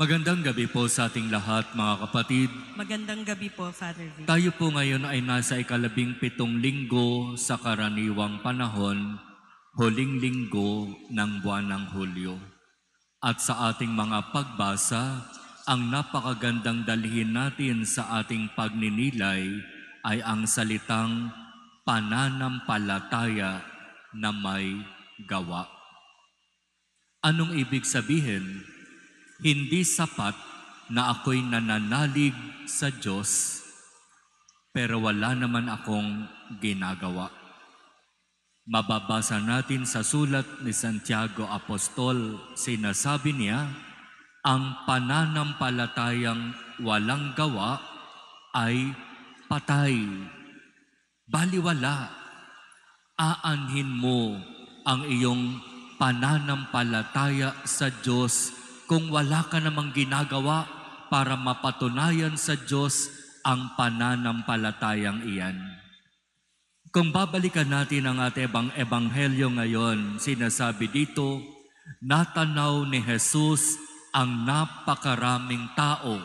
Magandang gabi po sa ating lahat, mga kapatid. Magandang gabi po, Father Vic. Tayo po ngayon ay nasa ikalabing pitong linggo sa karaniwang panahon, huling linggo ng buwan ng Hulyo. At sa ating mga pagbasa, ang napakagandang dalhin natin sa ating pagninilay ay ang salitang pananampalataya na may gawa. Anong ibig sabihin? Hindi sapat na ako'y nananalig sa Diyos, pero wala naman akong ginagawa. Mababasa natin sa sulat ni Santiago Apostol, sinasabi niya, ang pananampalatayang walang gawa ay patay. Baliwala, aanhin mo ang iyong pananampalataya sa Diyos kung wala ka namang ginagawa para mapatunayan sa Diyos ang pananampalatayang iyan. Kung babalikan natin ang ating ebanghelyo ngayon, sinasabi dito, natanaw ni Jesus ang napakaraming tao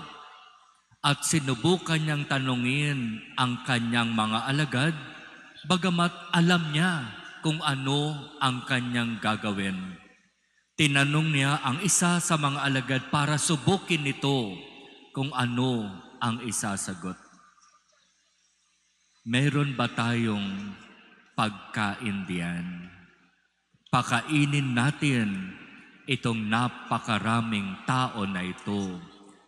at sinubukan niyang tanungin ang kanyang mga alagad, bagamat alam niya kung ano ang kanyang gagawin. Tinanong niya ang isa sa mga alagad para subukin nito kung ano ang isasagot. Meron ba tayong pagkain diyan? Pakainin natin itong napakaraming tao na ito,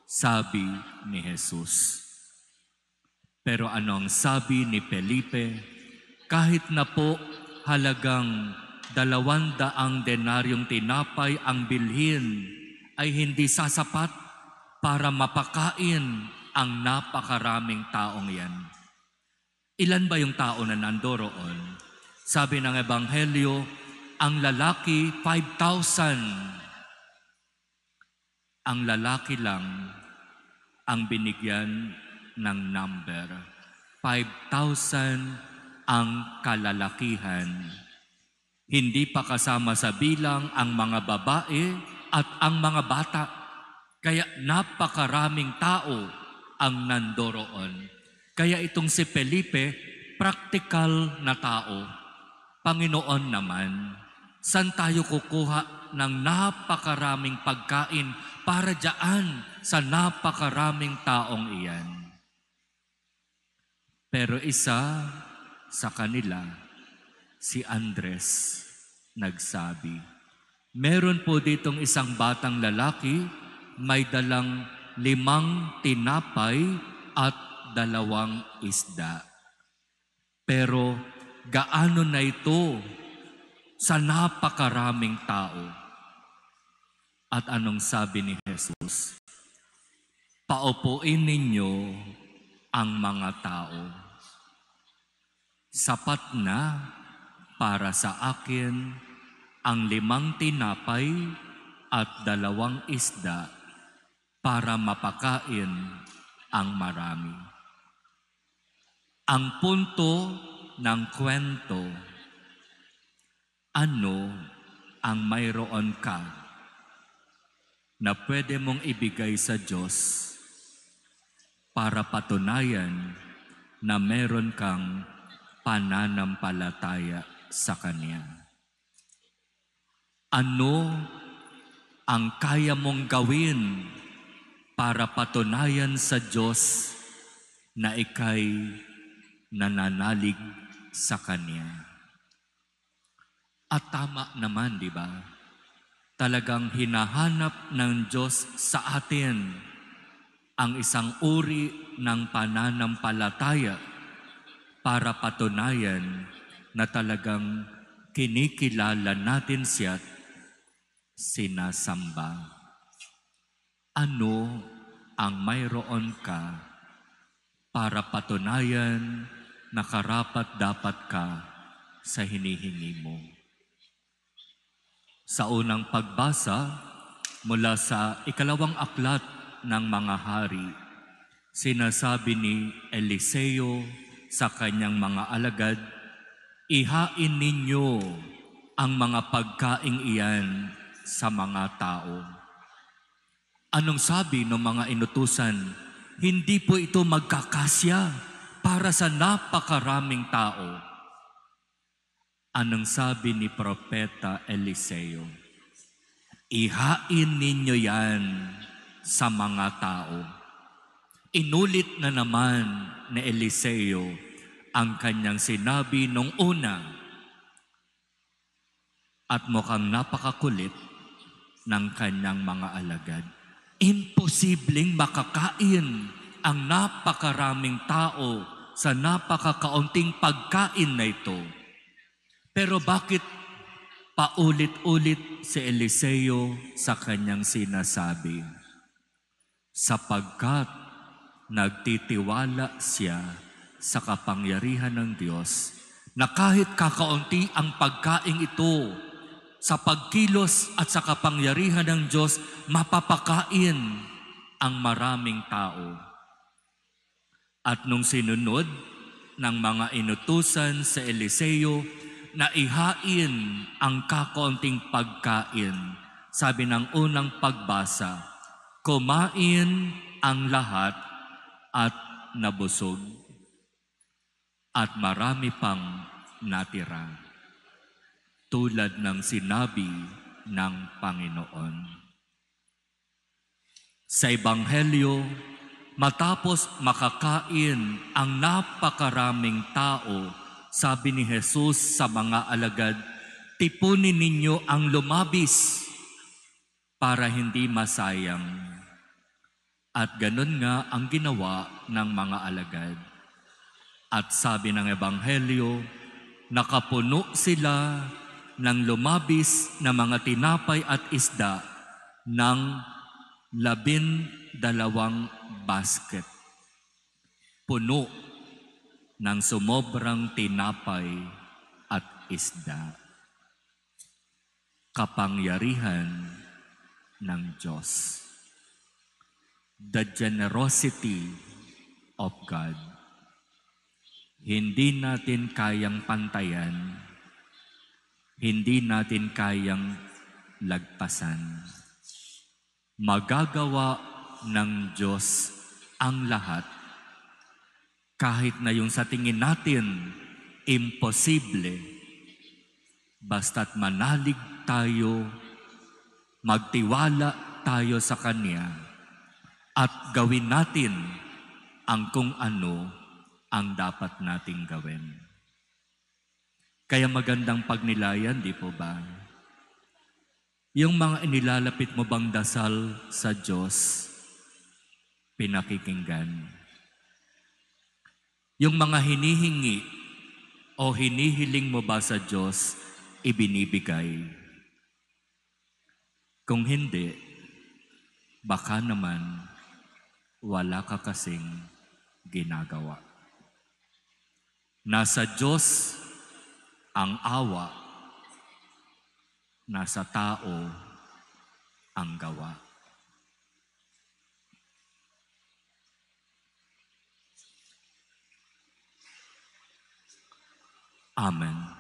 sabi ni Jesus. Pero anong sabi ni Felipe? Kahit na po halagang dalawandaang denaryong tinapay ang bilhin ay hindi sasapat para mapakain ang napakaraming taong yan. Ilan ba yung tao na nandoroon? Sabi ng Ebanghelyo, ang lalaki 5,000. Ang lalaki lang ang binigyan ng number. 5,000 ang kalalakihan hindi pa kasama sa bilang ang mga babae at ang mga bata. Kaya napakaraming tao ang nandoroon. Kaya itong si Felipe, practical na tao. Panginoon naman, saan tayo kukuha ng napakaraming pagkain para dyan sa napakaraming taong iyan? Pero isa sa kanila, si Andres nagsabi, Meron po ditong isang batang lalaki, may dalang limang tinapay at dalawang isda. Pero gaano na ito sa napakaraming tao? At anong sabi ni Jesus? Paupuin ninyo ang mga tao. Sapat na para sa akin ang limang tinapay at dalawang isda para mapakain ang marami. Ang punto ng kwento, ano ang mayroon ka na pwede mong ibigay sa Diyos para patunayan na meron kang pananampalataya sa Kanya. Ano ang kaya mong gawin para patunayan sa Diyos na ikay nananalig sa Kanya? At tama naman, di ba? Talagang hinahanap ng Diyos sa atin ang isang uri ng pananampalataya para patunayan na talagang kinikilala natin siya at sinasamba. Ano ang mayroon ka para patunayan na karapat dapat ka sa hinihingi mo. Sa unang pagbasa mula sa ikalawang aklat ng mga hari, sinasabi ni Eliseo sa kanyang mga alagad Ihain ninyo ang mga pagkaing iyan sa mga tao. Anong sabi ng mga inutusan? Hindi po ito magkakasya para sa napakaraming tao. Anong sabi ni Propeta Eliseo? Ihain ninyo yan sa mga tao. Inulit na naman ni Eliseo ang kanyang sinabi nung una at mukhang napakakulit ng kanyang mga alagad. Imposibleng makakain ang napakaraming tao sa napakakaunting pagkain na ito. Pero bakit paulit-ulit si Eliseo sa kanyang sinasabi? Sapagkat nagtitiwala siya sa kapangyarihan ng Diyos na kahit kakaunti ang pagkaing ito sa pagkilos at sa kapangyarihan ng Diyos, mapapakain ang maraming tao. At nung sinunod ng mga inutusan sa Eliseo na ihain ang kakaunting pagkain, sabi ng unang pagbasa, kumain ang lahat at nabusog at marami pang natira. Tulad ng sinabi ng Panginoon. Sa Ebanghelyo, matapos makakain ang napakaraming tao, sabi ni Jesus sa mga alagad, tipunin ninyo ang lumabis para hindi masayang. At ganun nga ang ginawa ng mga alagad. At sabi ng Ebanghelyo, nakapuno sila ng lumabis na mga tinapay at isda ng labin dalawang basket. Puno ng sumobrang tinapay at isda. Kapangyarihan ng Diyos. The generosity of God hindi natin kayang pantayan, hindi natin kayang lagpasan. Magagawa ng Diyos ang lahat, kahit na yung sa tingin natin, imposible, basta't manalig tayo, magtiwala tayo sa Kanya, at gawin natin ang kung ano ang dapat nating gawin. Kaya magandang pagnilayan, di po ba? Yung mga inilalapit mo bang dasal sa Diyos, pinakikinggan. Yung mga hinihingi o hinihiling mo ba sa Diyos, ibinibigay. Kung hindi, baka naman wala ka kasing ginagawa. Nasa Diyos ang awa, nasa tao ang gawa. Amen.